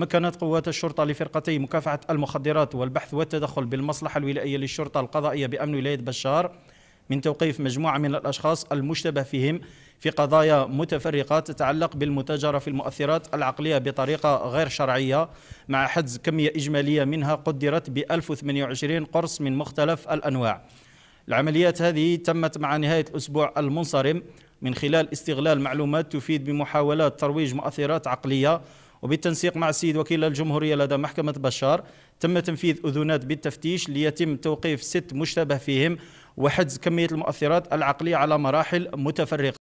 مكنت قوات الشرطة لفرقتي مكافحة المخدرات والبحث والتدخل بالمصلحة الولائية للشرطة القضائية بأمن ولاية بشار من توقيف مجموعة من الأشخاص المشتبه فيهم في قضايا متفرقة تتعلق بالمتاجرة في المؤثرات العقلية بطريقة غير شرعية مع حجز كمية إجمالية منها قدرت ب 1028 قرص من مختلف الأنواع العمليات هذه تمت مع نهاية الأسبوع المنصرم من خلال استغلال معلومات تفيد بمحاولات ترويج مؤثرات عقلية وبالتنسيق مع السيد وكيل الجمهورية لدى محكمة بشار تم تنفيذ أذونات بالتفتيش ليتم توقيف ست مشتبه فيهم وحجز كمية المؤثرات العقلية على مراحل متفرقة